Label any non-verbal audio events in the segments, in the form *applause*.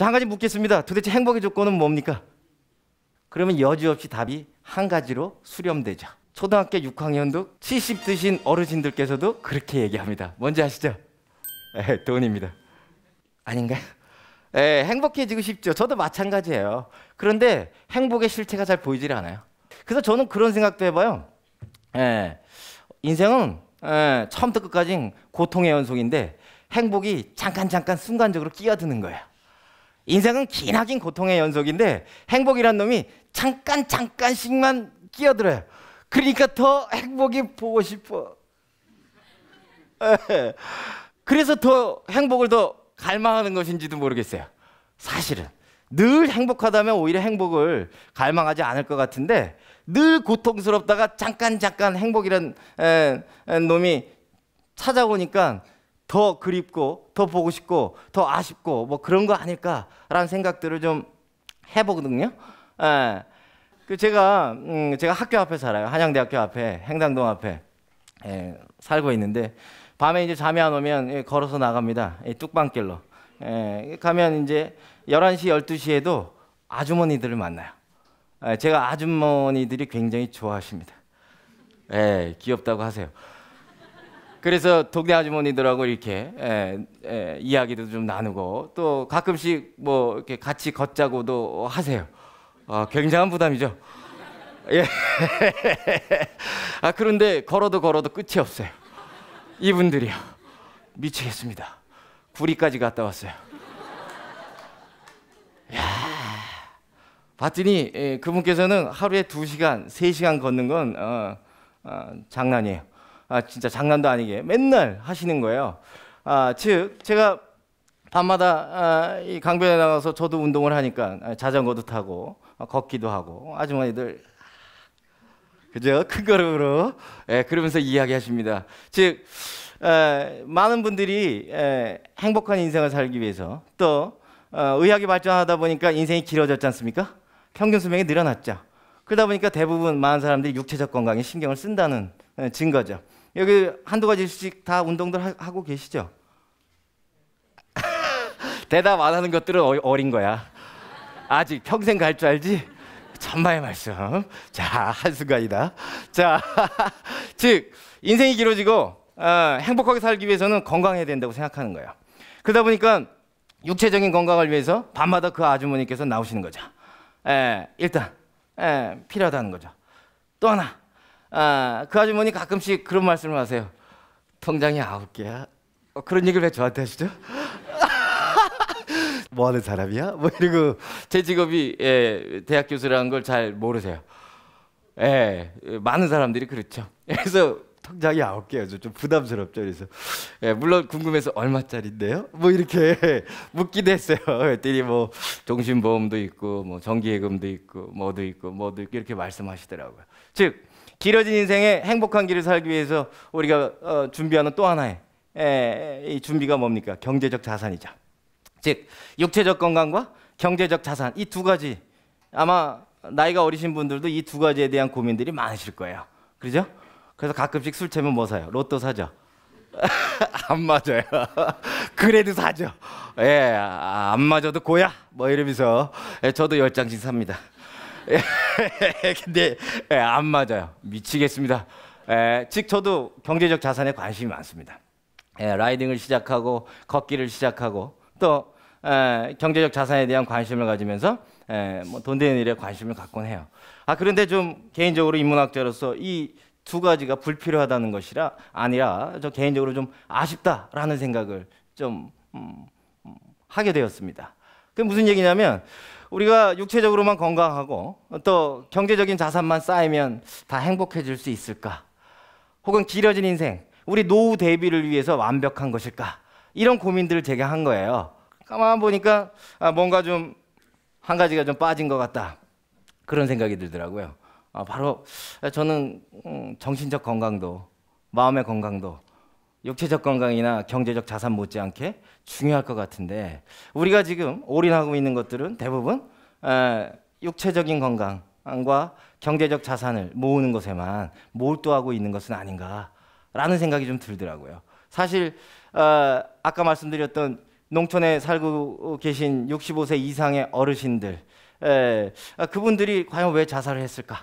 자, 한 가지 묻겠습니다. 도대체 행복의 조건은 뭡니까? 그러면 여지없이 답이 한 가지로 수렴되죠. 초등학교 6학년도 70 드신 어르신들께서도 그렇게 얘기합니다. 뭔지 아시죠? 에, 돈입니다. 아닌가요? 에, 행복해지고 싶죠. 저도 마찬가지예요. 그런데 행복의 실체가 잘 보이질 않아요. 그래서 저는 그런 생각도 해봐요. 에, 인생은 에, 처음부터 끝까지 고통의 연속인데 행복이 잠깐 잠깐 순간적으로 끼어드는 거예요. 인생은 기나긴 고통의 연속인데 행복이란 놈이 잠깐 잠깐씩만 끼어들어요. 그러니까 더 행복이 보고 싶어. *laughs* 예. 그래서 더 행복을 더 갈망하는 것인지도 모르겠어요. 사실은 늘 행복하다면 오히려 행복을 갈망하지 않을 것 같은데 늘 고통스럽다가 잠깐 잠깐 행복이란 에, 에, 놈이 찾아오니까 더 그립고 더 보고 싶고 더 아쉽고 뭐 그런 거 아닐까라는 생각들을 좀 해보거든요. 예. 그 제가 음, 제가 학교 앞에 살아요. 한양대학교 앞에 행당동 앞에 예, 살고 있는데 밤에 이제 잠이 안 오면 예, 걸어서 나갑니다. 예, 뚝방길로 예, 가면 이제 11시 12시에도 아주머니들을 만나요. 예, 제가 아주머니들이 굉장히 좋아하십니다. 예, 귀엽다고 하세요. 그래서 동네 아주머니들하고 이렇게 에, 예, 에, 예, 이야기도 좀 나누고 또 가끔씩 뭐 이렇게 같이 걷자고도 하세요. 어, 굉장한 부담이죠. *laughs* 예. *laughs* 아 그런데 걸어도 걸어도 끝이 없어요. 이분들이요. 미치겠습니다. 구리까지 갔다 왔어요. 야. 봤더니 예, 그분께서는 하루에 2시간, 3시간 걷는 건 어, 어, 장난이에요. 아, 진짜 장난도 아니게 맨날 하시는 거예요. 아, 즉 제가 밤마다 아, 이 강변에 나가서 저도 운동을 하니까 아, 자전거도 타고 아, 걷기도 하고 아주머니들 그죠 큰 걸음으로 예, 그러면서 이야기하십니다. 즉 에, 많은 분들이 에, 행복한 인생을 살기 위해서 또 어, 의학이 발전하다 보니까 인생이 길어졌지 않습니까? 평균 수명이 늘어났죠. 그러다 보니까 대부분 많은 사람들이 육체적 건강에 신경을 쓴다는 증거죠. 여기 한두 가지씩 다 운동들 하, 고 계시죠? *laughs* 대답 안 하는 것들은 어, 어린 거야. 아직 평생 갈 줄 알지? 천마의 말씀. 자, 한순간이다. 자, *laughs* 즉, 인생이 길어지고 어, 행복하게 살기 위해서는 건강해야 된다고 생각하는 거예 그러다 보니까 육체적인 건강을 위해서 밤마다 그 아주머니께서 나오시는 거죠. 에, 예, 일단 에, 예, 필요하다는 거죠. 또 하나 아, 그 아주머니 가끔씩 그런 말씀을 하세요. 통장이 아홉 개야. 어, 그런 얘기를 왜 저한테 하시죠? *laughs* 뭐 하는 사람이야? 뭐 이러고 제 직업이 예, 대학 교수라는 걸 잘 모르세요. 예, 많은 사람들이 그렇죠. 그래서 통장이 아홉 개여서좀 부담스럽죠. 그래서 예, 물론 궁금해서 얼마짜리인데요? 뭐 이렇게 *laughs* 묻기도 했어요. 그랬더니 뭐 종신보험도 있고 뭐 정기예금도 있고 뭐도 있고 뭐도 있고 이렇게 말씀하시더라고요. 즉 길어진 인생의 행복한 길을 살기 위해서 우리가 어, 준비하는 또 하나의 예, 이 준비가 뭡니까? 경제적 자산이죠. 즉 육체적 건강과 경제적 자산 이 두 가지 아마 나이가 어리신 분들도 이 두 가지에 대한 고민들이 많으실 거예요. 그렇죠? 그래서 가끔씩 술 채면 뭐 사요? 로또 사죠. *laughs* 안 맞아요. *laughs* 그래도 사죠. 예, 안 맞아도 고야. 뭐 이러면서 예, 저도 열 장씩 삽니다. *laughs* 예, 근데 예, 안 맞아요. 미치겠습니다. 예, 즉 저도 경제적 자산에 관심이 많습니다. 예, 라이딩을 시작하고 걷기를 시작하고 또 예, 경제적 자산에 대한 관심을 가지면서 예, 뭐돈 되는 일에 관심을 갖곤 해요. 아 그런데 좀 개인적으로 인문학자로서 이두 가지가 불필요하다는 것이라 아니라 저 개인적으로 좀 아쉽다라는 생각을 좀 음, 음 하게 되었습니다. 그 무슨 얘기냐면 우리가 육체적으로만 건강하고 또 경제적인 자산만 쌓이면 다 행복해질 수 있을까? 혹은 길어진 인생, 우리 노후 대비를 위해서 완벽한 것일까? 이런 고민들을 제가 한 거예요. 가만 보니까 아, 뭔가 좀 한 가지가 좀 빠진 것 같다. 그런 생각이 들더라고요. 아, 바로 저는 음, 정신적 건강도 마음의 건강도 육체적 건강이나 경제적 자산 못지않게 중요할 것 같은데 우리가 지금 올인하고 있는 것들은 대부분 육체적인 건강과 경제적 자산을 모으는 것에만 몰두하고 있는 것은 아닌가라는 생각이 좀 들더라고요. 사실 어, 아까 말씀드렸던 농촌에 살고 계신 65세 이상의 어르신들 아, 그분들이 과연 왜 자살을 했을까?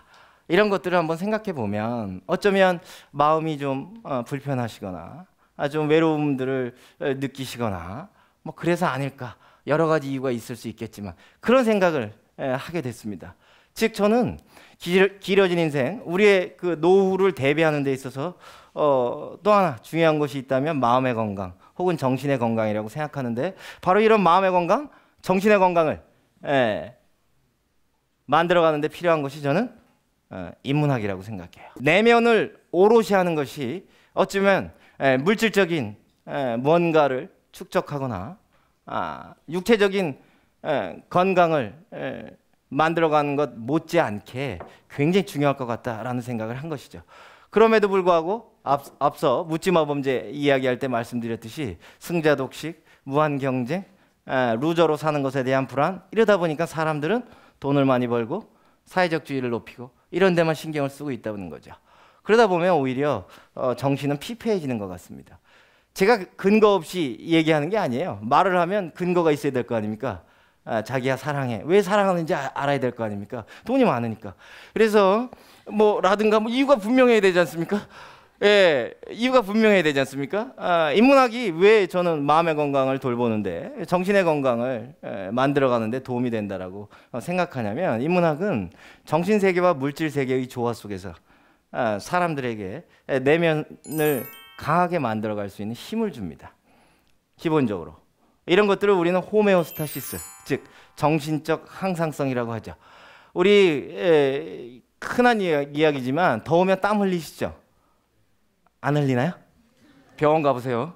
이런 것들을 한번 생각해 보면 어쩌면 마음이 좀 어, 불편하시거나 아, 좀 외로움들을 느끼시거나 뭐 그래서 아닐까 여러 가지 이유가 있을 수 있겠지만 그런 생각을 하게 됐습니다. 즉 저는 길어, 진 인생 우리의 그 노후를 대비하는 데 있어서 어, 또 하나 중요한 것이 있다면 마음의 건강 혹은 정신의 건강이라고 생각하는데 바로 이런 마음의 건강 정신의 건강을 예, 만들어가는 데 필요한 것이 저는 어, 인문학이라고 생각해요. 내면을 오롯이 하는 것이 어쩌면 물질적인 무언가를 축적하거나 아, 육체적인 건강을 만들어가는 것 못지않게 굉장히 중요할 것 같다라는 생각을 한 것이죠. 그럼에도 불구하고 앞, 서 묻지마 범죄 이야기할 때 말씀드렸듯이 승자 독식, 무한 경쟁, 루저로 사는 것에 대한 불안 이러다 보니까 사람들은 돈을 많이 벌고 사회적 주의를 높이고 이런 데만 신경을 쓰고 있다는 거죠. 그러다 보면 오히려 어, 정신은 피폐해지는 것 같습니다. 제가 근거 없이 얘기하는 게 아니에요. 말을 하면 근거가 있어야 될 거 아닙니까? 아, 자기야 사랑해. 왜 사랑하는지 아, 알아야 될 거 아닙니까? 돈이 많으니까. 그래서 뭐라든가 뭐 이유가 분명해야 되지 않습니까? 예, 이유가 분명해야 되지 않습니까? 아, 인문학이 왜 저는 마음의 건강을 돌보는데 정신의 건강을 예, 만들어가는데 도움이 된다라고 어, 생각하냐면 인문학은 정신 세계와 물질 세계의 조화 속에서 아, 사람들에게 예, 내면을 강하게 만들어갈 수 있는 힘을 줍니다. 기본적으로 이런 것들을 우리는 호메오스타시스, 즉 정신적 항상성이라고 하죠. 우리 예, 흔한 이야기지만 더우면 땀 흘리시죠. 안 흘리나요? 병원 가보세요.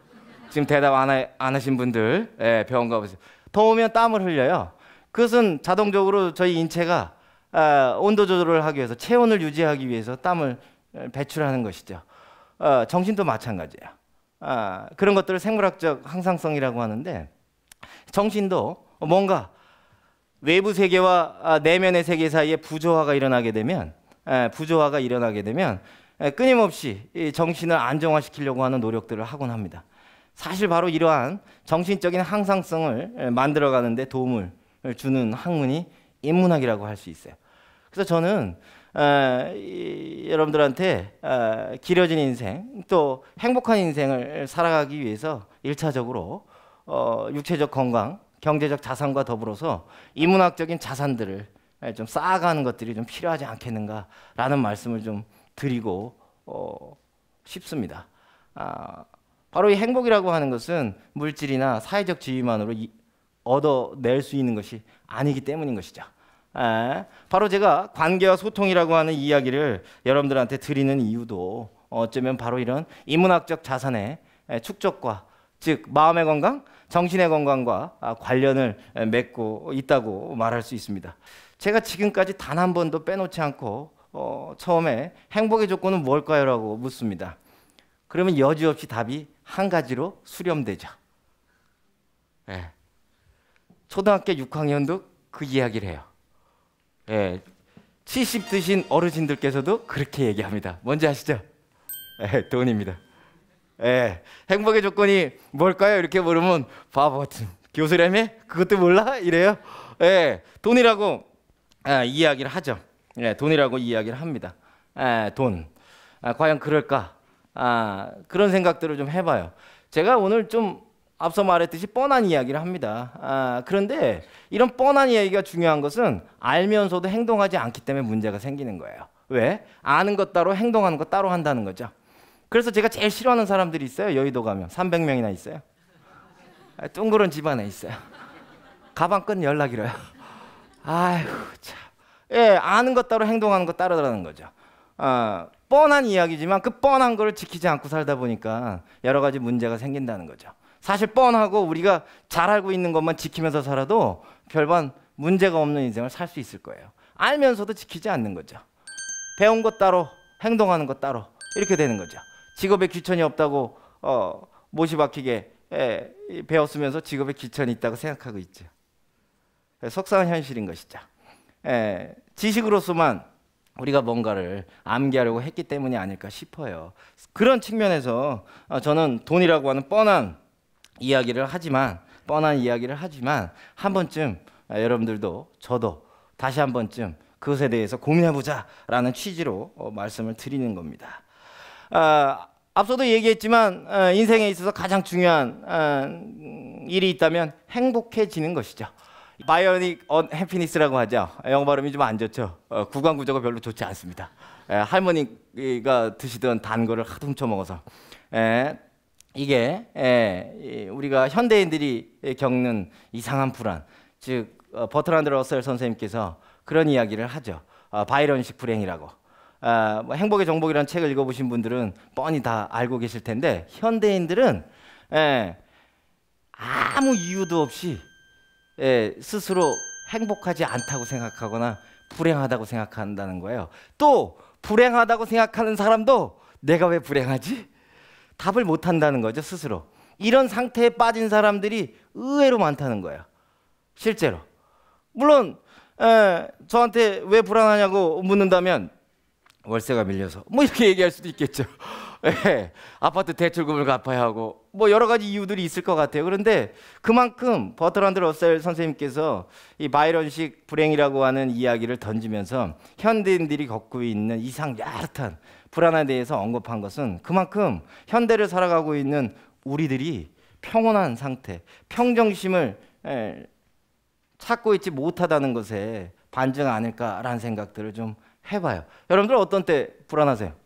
지금 대답 안, 하, 안 하신 분들 예, 병원 가보세요. 더우면 땀을 흘려요. 그것은 자동적으로 저희 인체가 어, 온도 조절을 하기 위해서 체온을 유지하기 위해서 땀을 배출하는 것이죠. 어, 정신도 마찬가지예요. 어, 그런 것들을 생물학적 항상성이라고 하는데 정신도 뭔가 외부 세계와 아, 내면의 세계 사이에 부조화가 일어나게 되면 부조화가 일어나게 되면 예, 끊임없이 정신을 안정화시키려고 하는 노력들을 하곤 합니다. 사실 바로 이러한 정신적인 항상성을 예, 만들어가는데 도움을 주는 학문이 인문학이라고 할 수 있어요. 그래서 저는 어, 이, 여러분들한테 어, 아, 길어진 인생 또 행복한 인생을 살아가기 위해서 일차적으로 어, 육체적 건강, 경제적 자산과 더불어서 이문학적인 자산들을 예, 좀 쌓아가는 것들이 좀 필요하지 않겠는가라는 말씀을 좀 드리고 어, 싶습니다. 아, 바로 이 행복이라고 하는 것은 물질이나 사회적 지위만으로 이, 얻어낼 수 있는 것이 아니기 때문인 것이죠. 아, 바로 제가 관계와 소통이라고 하는 이야기를 여러분들한테 드리는 이유도 어쩌면 바로 이런 인문학적 자산의 축적과 즉 마음의 건강, 정신의 건강과 아, 관련을 맺고 있다고 말할 수 있습니다. 제가 지금까지 단 한 번도 빼놓지 않고 어, 처음에 행복의 조건은 뭘까요? 라고 묻습니다. 그러면 여지없이 답이 한 가지로 수렴되죠. 예. 초등학교 6학년도 그 이야기를 해요. 예. 70 드신 어르신들께서도 그렇게 얘기합니다. 뭔지 아시죠? 예, 돈입니다. 예. 행복의 조건이 뭘까요? 이렇게 물으면 바보 같은 교수라며? 그것도 몰라? 이래요. 예. 돈이라고 아, 이야기를 하죠. 예, 돈이라고 이야기를 합니다. 예, 돈. 아, 과연 그럴까? 아, 그런 생각들을 좀 해봐요. 제가 오늘 좀 앞서 말했듯이 뻔한 이야기를 합니다. 아, 그런데 이런 뻔한 이야기가 중요한 것은 알면서도 행동하지 않기 때문에 문제가 생기는 거예요. 왜? 아는 것 따로 행동하는 것 따로 한다는 거죠. 그래서 제가 제일 싫어하는 사람들이 있어요. 여의도 가면 300명이나 있어요. 둥그런 아, 집안에 있어요. 가방끈 연락이래요. 아휴, 참. 예, 아는 것 따로 행동하는 것 따로라는 거죠. 아, 뻔한 이야기지만 그 뻔한 거 지키지 않고 살다 보니까 여러 가지 문제가 생긴다는 거죠. 사실 뻔하고 우리가 잘 알고 있는 것만 지키면서 살아도 별반 문제가 없는 인생을 살 수 있을 거예요. 알면서도 지키지 않는 거죠. 배운 것 따로, 행동하는 것 따로 이렇게 되는 거죠. 직업에 귀천이 없다고 어, 못이 박히게 예, 배웠으면서 직업에 귀천이 있다고 생각하고 있죠. 예, 속상한 현실인 것이죠. 예, 지식으로서만 우리가 뭔가를 암기하려고 했기 때문이 아닐까 싶어요. 그런 측면에서 어, 저는 돈이라고 하는 뻔한 이야기를 하지만 뻔한 이야기를 하지만 한 번쯤 아, 여러분들도 저도 다시 한 번쯤 그것에 대해서 고민해보자라는 취지로 어, 말씀을 드리는 겁니다. 아, 앞서도 얘기했지만 어, 인생에 있어서 가장 중요한 음, 일이 있다면 행복해지는 것이죠. 바이오닉 언 해피니스라고 하죠. 영어 발음이 좀 안 좋죠. 어, 구강 구조가 별로 좋지 않습니다. 에, 예, 할머니가 드시던 단 거를 하도 훔쳐 먹어서 에, 예, 이게 에, 예, 우리가 현대인들이 겪는 이상한 불안. 즉 어, 버트란드 러셀 선생님께서 그런 이야기를 하죠. 어, 바이런식 불행이라고. 어, 뭐 행복의 정복이라는 책을 읽어보신 분들은 뻔히 다 알고 계실 텐데 현대인들은 에, 아무 이유도 없이 예, 스스로 행복하지 않다고 생각하거나 불행하다고 생각한다는 거예요. 또 불행하다고 생각하는 사람도 내가 왜 불행하지? 답을 못 한다는 거죠, 스스로. 이런 상태에 빠진 사람들이 의외로 많다는 거예요. 실제로. 물론 에, 예, 저한테 왜 불안하냐고 묻는다면 월세가 밀려서 뭐 이렇게 얘기할 수도 있겠죠. 네. *laughs* 아파트 대출금을 갚아야 하고 뭐 여러 가지 이유들이 있을 것 같아요. 그런데 그만큼 버트란드 러셀 선생님께서 이 바이런식 불행이라고 하는 이야기를 던지면서 현대인들이 겪고 있는 이상 야릇한 불안에 대해서 언급한 것은 그만큼 현대를 살아가고 있는 우리들이 평온한 상태, 평정심을 예, 찾고 있지 못하다는 것에 반증 아닐까라는 생각들을 좀 해봐요. 여러분들 어떤 때 불안하세요?